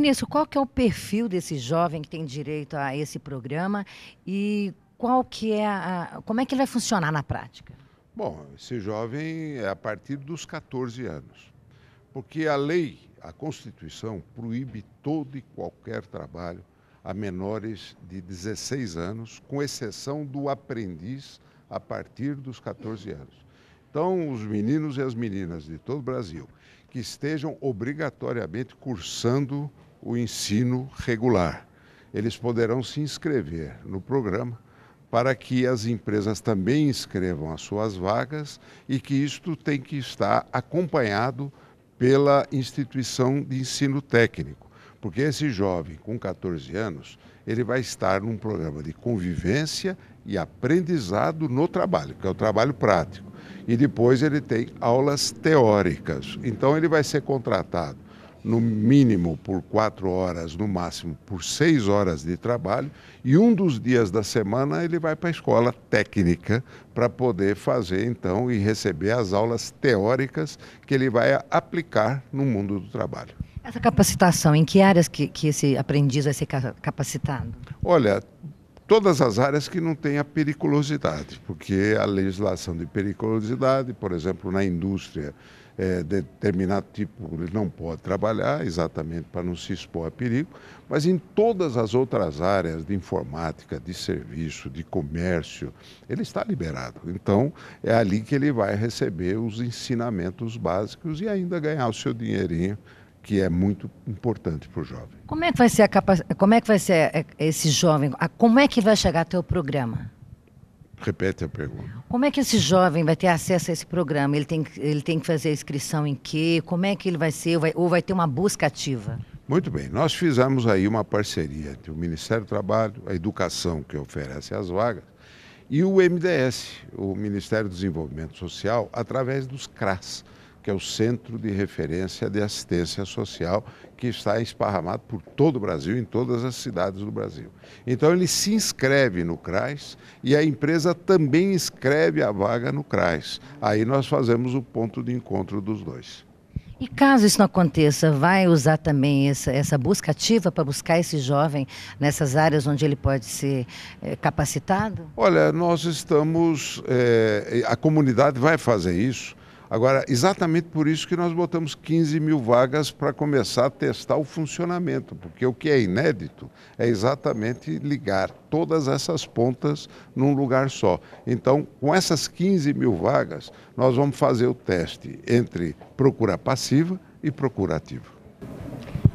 Ministro, qual que é o perfil desse jovem que tem direito a esse programa e qual que é a, como é que ele vai funcionar na prática? Bom, esse jovem é a partir dos 14 anos, porque a lei, a Constituição, proíbe todo e qualquer trabalho a menores de 16 anos, com exceção do aprendiz a partir dos 14 anos. Então, os meninos e as meninas de todo o Brasil que estejam obrigatoriamente cursando o ensino regular. Eles poderão se inscrever no programa para que as empresas também inscrevam as suas vagas e que isto tem que estar acompanhado pela instituição de ensino técnico, porque esse jovem com 14 anos, ele vai estar num programa de convivência e aprendizado no trabalho, que é o trabalho prático. E depois ele tem aulas teóricas. Então ele vai ser contratado no mínimo por quatro horas, no máximo por seis horas de trabalho, e um dos dias da semana ele vai para a escola técnica para poder fazer então e receber as aulas teóricas que ele vai aplicar no mundo do trabalho. Essa capacitação, em que áreas que, que esse aprendiz vai ser capacitado? Olha, todas as áreas que não tenha periculosidade, porque a legislação de periculosidade, por exemplo, na indústria, é, determinado tipo, ele não pode trabalhar, exatamente para não se expor a perigo, mas em todas as outras áreas de informática, de serviço, de comércio, ele está liberado. Então, é ali que ele vai receber os ensinamentos básicos e ainda ganhar o seu dinheirinho que é muito importante para o jovem. Como é que vai ser a capac como é que vai ser é, esse jovem? Como é que vai chegar até o programa? Repete a pergunta. Como é que esse jovem vai ter acesso a esse programa? Ele tem, ele tem que fazer a inscrição em quê? Como é que ele vai ser? Vai, ou vai ter uma busca ativa? Muito bem. Nós fizemos aí uma parceria entre o Ministério do Trabalho, a Educação, que oferece as vagas, e o MDS, o Ministério do Desenvolvimento Social, através dos CRAS que é o Centro de Referência de Assistência Social, que está esparramado por todo o Brasil, em todas as cidades do Brasil. Então ele se inscreve no CRAS e a empresa também inscreve a vaga no CRAS. Aí nós fazemos o ponto de encontro dos dois. E caso isso não aconteça, vai usar também essa, essa busca ativa para buscar esse jovem nessas áreas onde ele pode ser é, capacitado? Olha, nós estamos. É, a comunidade vai fazer isso Agora, exatamente por isso que nós botamos 15 mil vagas para começar a testar o funcionamento, porque o que é inédito é exatamente ligar todas essas pontas num lugar só. Então, com essas 15 mil vagas, nós vamos fazer o teste entre procura passiva e procura ativa.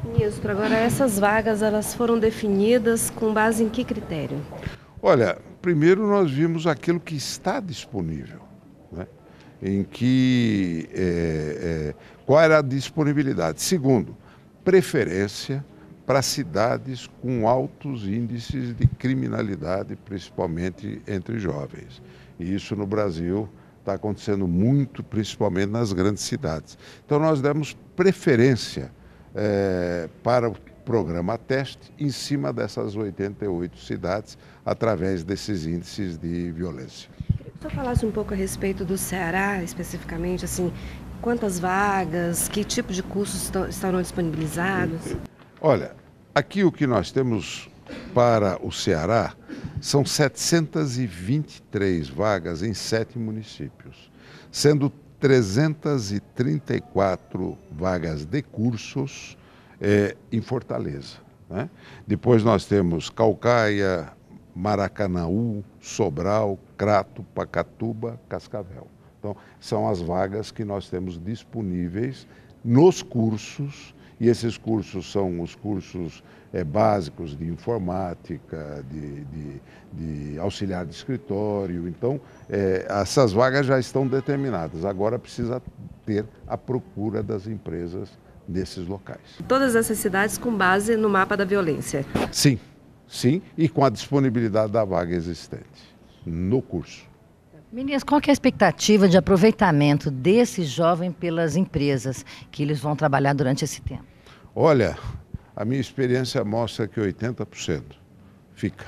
Ministro, agora essas vagas elas foram definidas com base em que critério? Olha, primeiro nós vimos aquilo que está disponível em que é, é, qual era a disponibilidade. Segundo, preferência para cidades com altos índices de criminalidade, principalmente entre jovens. E isso no Brasil está acontecendo muito, principalmente nas grandes cidades. Então nós demos preferência é, para o programa teste em cima dessas 88 cidades através desses índices de violência. Só falasse um pouco a respeito do Ceará, especificamente, assim, quantas vagas, que tipo de cursos estarão disponibilizados? Olha, aqui o que nós temos para o Ceará são 723 vagas em sete municípios, sendo 334 vagas de cursos é, em Fortaleza. Né? Depois nós temos Calcaia, Maracanaú, Sobral, Crato, Pacatuba, Cascavel. Então, são as vagas que nós temos disponíveis nos cursos, e esses cursos são os cursos é, básicos de informática, de, de, de, auxiliar de escritório. Então, é, essas vagas já estão determinadas. Agora precisa ter a procura das empresas desses locais. Todas essas cidades com base no mapa da violência? Sim sim, e com a disponibilidade da vaga existente no curso. Meninas, qual é a expectativa de aproveitamento desse jovem pelas empresas que eles vão trabalhar durante esse tempo? Olha, a minha experiência mostra que 80% fica.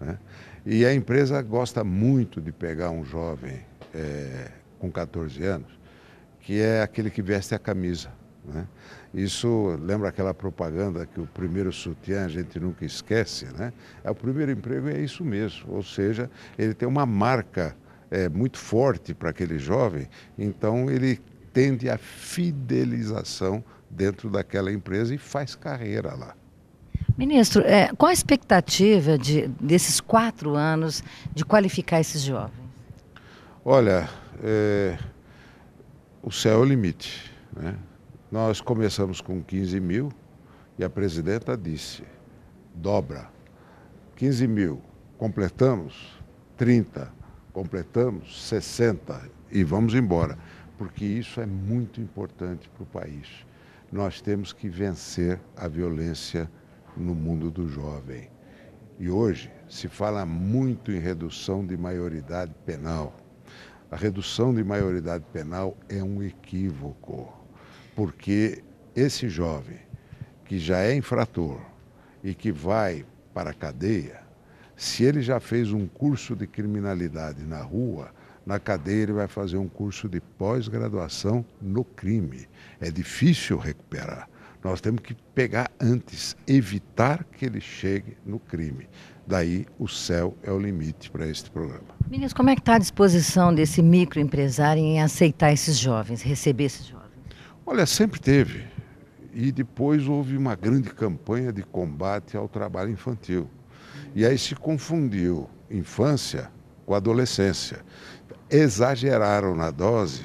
Né? E a empresa gosta muito de pegar um jovem é, com 14 anos, que é aquele que veste a camisa. Né? Isso lembra aquela propaganda que o primeiro sutiã a gente nunca esquece, né? É, o primeiro emprego é isso mesmo, ou seja, ele tem uma marca é, muito forte para aquele jovem, então ele tende à fidelização dentro daquela empresa e faz carreira lá. Ministro, é, qual a expectativa de, desses quatro anos de qualificar esses jovens? Olha, é, o céu é o limite. Né? Nós começamos com 15 mil e a presidenta disse: dobra. 15 mil, completamos? 30, completamos? 60 e vamos embora, porque isso é muito importante para o país. Nós temos que vencer a violência no mundo do jovem. E hoje se fala muito em redução de maioridade penal. A redução de maioridade penal é um equívoco porque esse jovem que já é infrator e que vai para a cadeia, se ele já fez um curso de criminalidade na rua, na cadeia ele vai fazer um curso de pós-graduação no crime. É difícil recuperar. Nós temos que pegar antes, evitar que ele chegue no crime. Daí o céu é o limite para este programa. Meninas, como é que está a disposição desse microempresário em aceitar esses jovens, receber esses jovens? Olha, sempre teve. E depois houve uma grande campanha de combate ao trabalho infantil. E aí se confundiu infância com adolescência. Exageraram na dose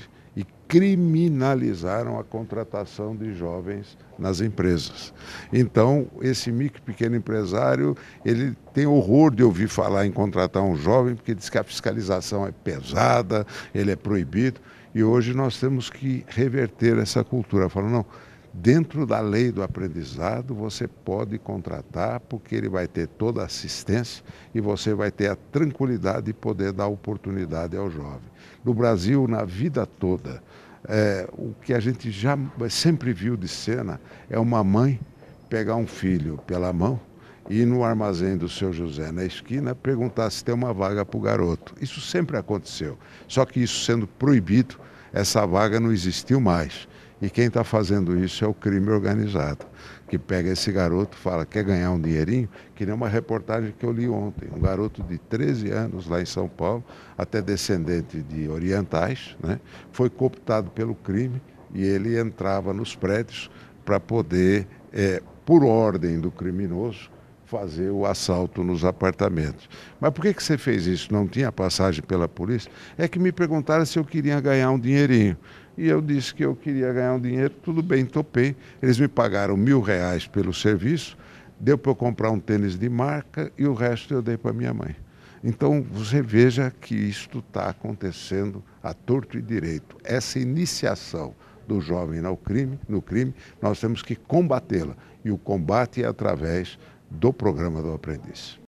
criminalizaram a contratação de jovens nas empresas. Então, esse micro pequeno empresário, ele tem horror de ouvir falar em contratar um jovem, porque diz que a fiscalização é pesada, ele é proibido. E hoje nós temos que reverter essa cultura, falando, não, dentro da lei do aprendizado, você pode contratar, porque ele vai ter toda a assistência e você vai ter a tranquilidade de poder dar oportunidade ao jovem no Brasil na vida toda. É, o que a gente já sempre viu de cena é uma mãe pegar um filho pela mão e ir no armazém do seu José na esquina perguntar se tem uma vaga para o garoto. Isso sempre aconteceu. Só que isso sendo proibido, essa vaga não existiu mais. E quem está fazendo isso é o crime organizado, que pega esse garoto, fala, quer ganhar um dinheirinho, que nem uma reportagem que eu li ontem. Um garoto de 13 anos lá em São Paulo, até descendente de orientais, né? foi cooptado pelo crime e ele entrava nos prédios para poder, é, por ordem do criminoso, fazer o assalto nos apartamentos. Mas por que, que você fez isso? Não tinha passagem pela polícia? É que me perguntaram se eu queria ganhar um dinheirinho. E eu disse que eu queria ganhar um dinheiro, tudo bem, topei. Eles me pagaram mil reais pelo serviço, deu para eu comprar um tênis de marca e o resto eu dei para minha mãe. Então você veja que isto está acontecendo a torto e direito. Essa iniciação do jovem no crime, no crime, nós temos que combatê-la. E o combate é através do programa do aprendiz.